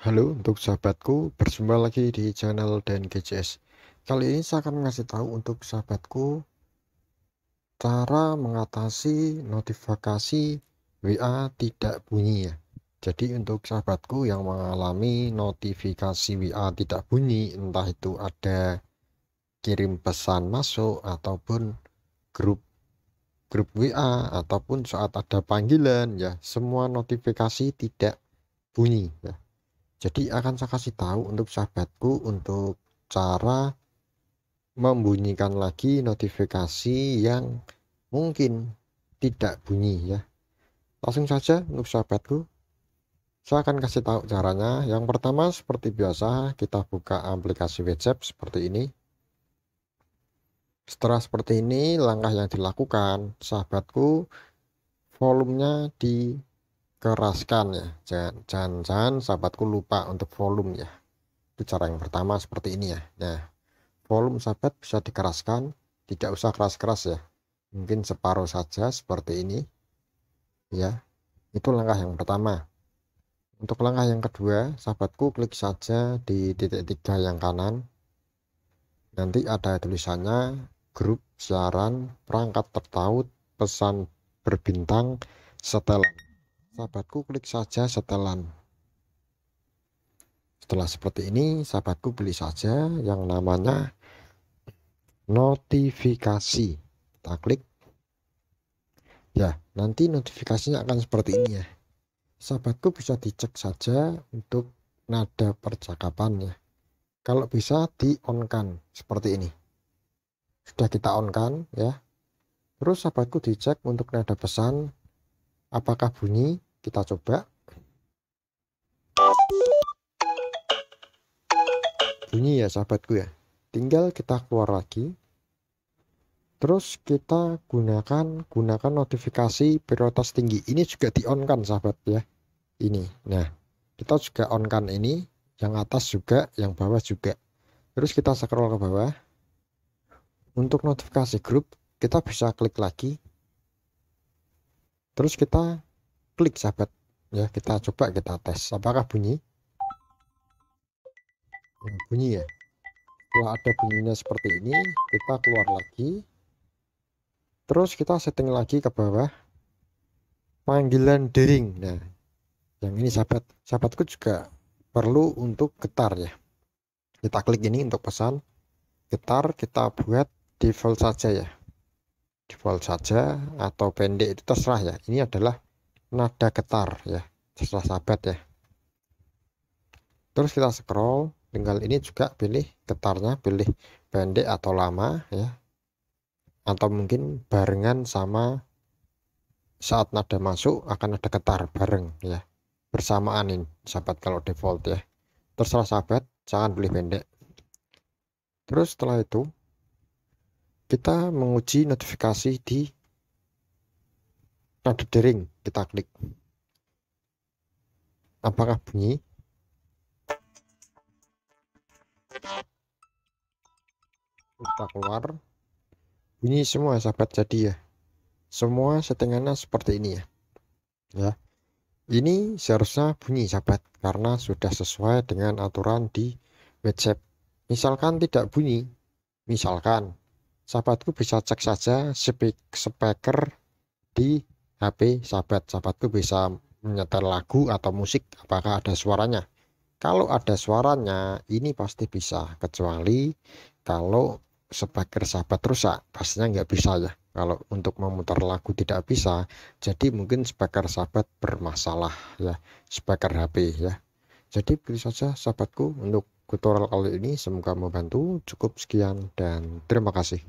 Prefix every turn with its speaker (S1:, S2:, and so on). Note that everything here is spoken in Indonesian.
S1: Halo untuk sahabatku, berjumpa lagi di channel dan GCS. Kali ini saya akan ngasih tahu untuk sahabatku cara mengatasi notifikasi WA tidak bunyi ya. Jadi untuk sahabatku yang mengalami notifikasi WA tidak bunyi, entah itu ada kirim pesan masuk ataupun grup grup WA ataupun saat ada panggilan ya, semua notifikasi tidak bunyi ya jadi akan saya kasih tahu untuk sahabatku untuk cara membunyikan lagi notifikasi yang mungkin tidak bunyi ya. Langsung saja untuk sahabatku. Saya akan kasih tahu caranya. Yang pertama seperti biasa kita buka aplikasi WhatsApp seperti ini. Setelah seperti ini langkah yang dilakukan sahabatku volumenya di keraskan ya jangan jangan, jangan sahabatku lupa untuk volume ya itu cara yang pertama seperti ini ya nah volume sahabat bisa dikeraskan tidak usah keras-keras ya mungkin separuh saja seperti ini ya itu langkah yang pertama untuk langkah yang kedua sahabatku klik saja di titik tiga yang kanan nanti ada tulisannya grup siaran perangkat tertaut pesan berbintang setelan sahabatku klik saja setelan setelah seperti ini sahabatku beli saja yang namanya notifikasi kita klik ya nanti notifikasinya akan seperti ini ya sahabatku bisa dicek saja untuk nada percakapannya kalau bisa di on kan seperti ini sudah kita on kan ya terus sahabatku dicek untuk nada pesan apakah bunyi kita coba. Bunyi ya sahabatku ya. Tinggal kita keluar lagi. Terus kita gunakan gunakan notifikasi prioritas tinggi. Ini juga di on kan sahabat ya. Ini. Nah, kita juga on kan ini. Yang atas juga, yang bawah juga. Terus kita scroll ke bawah. Untuk notifikasi grup, kita bisa klik lagi. Terus kita klik sahabat ya kita coba kita tes apakah bunyi ya, bunyi ya kalau ada bunyinya seperti ini kita keluar lagi terus kita setting lagi ke bawah panggilan dering nah yang ini sahabat sahabatku juga perlu untuk getar ya kita klik ini untuk pesan getar kita buat default saja ya default saja atau pendek itu terserah ya ini adalah nada getar ya setelah sahabat ya terus kita scroll tinggal ini juga pilih getarnya pilih pendek atau lama ya atau mungkin barengan sama saat nada masuk akan ada getar bareng ya bersamaan ini sahabat kalau default ya terserah sahabat jangan pilih pendek terus setelah itu kita menguji notifikasi di ada dering kita klik apakah bunyi kita keluar bunyi semua sahabat jadi ya semua settingannya seperti ini ya ya ini seharusnya bunyi sahabat karena sudah sesuai dengan aturan di WhatsApp misalkan tidak bunyi misalkan sahabatku bisa cek saja speaker di HP sahabat-sahabatku bisa menyetel lagu atau musik apakah ada suaranya kalau ada suaranya ini pasti bisa kecuali kalau speaker sahabat rusak pastinya nggak bisa ya kalau untuk memutar lagu tidak bisa jadi mungkin speaker sahabat bermasalah ya speaker HP ya jadi begitu saja sahabatku untuk tutorial kali ini semoga membantu cukup sekian dan terima kasih